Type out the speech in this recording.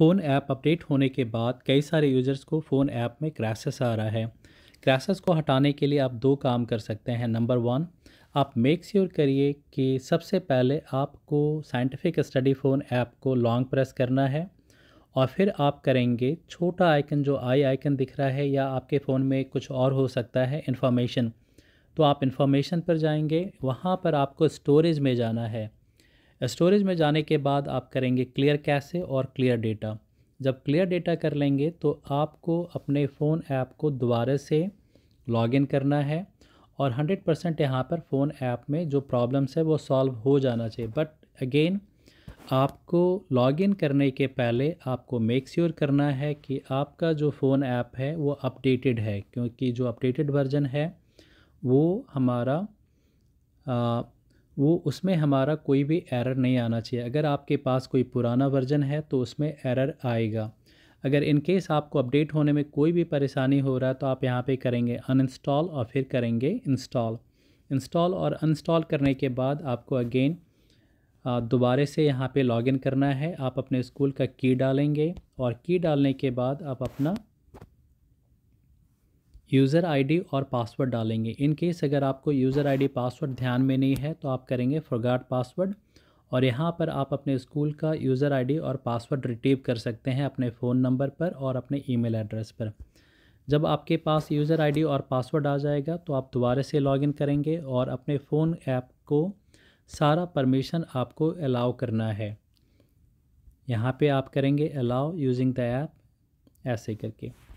phone app update होने के बाद कई सारे यूज़र्स को फ़ोन ऐप में क्रैसेस आ रहा है क्रैसेस को हटाने के लिए आप दो काम कर सकते हैं नंबर वन आप मेक श्योर करिए कि सबसे पहले आपको साइंटिफिक स्टडी फ़ोन ऐप को लॉन्ग प्रेस करना है और फिर आप करेंगे छोटा आइकन जो आई आइकन दिख रहा है या आपके फ़ोन में कुछ और हो सकता है इन्फॉर्मेशन तो आप इन्फॉर्मेशन पर जाएंगे वहाँ पर आपको स्टोरेज में जाना है स्टोरेज में जाने के बाद आप करेंगे क्लियर कैसे और क्लियर डेटा जब क्लियर डेटा कर लेंगे तो आपको अपने फ़ोन ऐप को दोबारा से लॉगिन करना है और 100 परसेंट यहाँ पर फ़ोन ऐप में जो प्रॉब्लम्स है वो सॉल्व हो जाना चाहिए बट अगेन आपको लॉगिन करने के पहले आपको मेक श्योर sure करना है कि आपका जो फ़ोन ऐप है वो अपडेटेड है क्योंकि जो अपडेटेड वर्जन है वो हमारा वो उसमें हमारा कोई भी एरर नहीं आना चाहिए अगर आपके पास कोई पुराना वर्जन है तो उसमें एरर आएगा अगर इन केस आपको अपडेट होने में कोई भी परेशानी हो रहा है तो आप यहाँ पे करेंगे अनइंस्टॉल और फिर करेंगे इंस्टॉल इंस्टॉल और अनइंस्टॉल करने के बाद आपको अगेन दोबारे से यहाँ पे लॉगिन करना है आप अपने स्कूल का की डालेंगे और की डालने के बाद आप अपना यूज़र आईडी और पासवर्ड डालेंगे इन केस अगर आपको यूज़र आईडी पासवर्ड ध्यान में नहीं है तो आप करेंगे फॉरगॉट पासवर्ड और यहाँ पर आप अपने स्कूल का यूज़र आईडी और पासवर्ड रिटीव कर सकते हैं अपने फ़ोन नंबर पर और अपने ईमेल एड्रेस पर जब आपके पास यूज़र आईडी और पासवर्ड आ जाएगा तो आप दोबारा से लॉगिन करेंगे और अपने फ़ोन ऐप को सारा परमिशन आपको अलाउ करना है यहाँ पर आप करेंगे अलाउ यूजिंग द ऐप ऐसे करके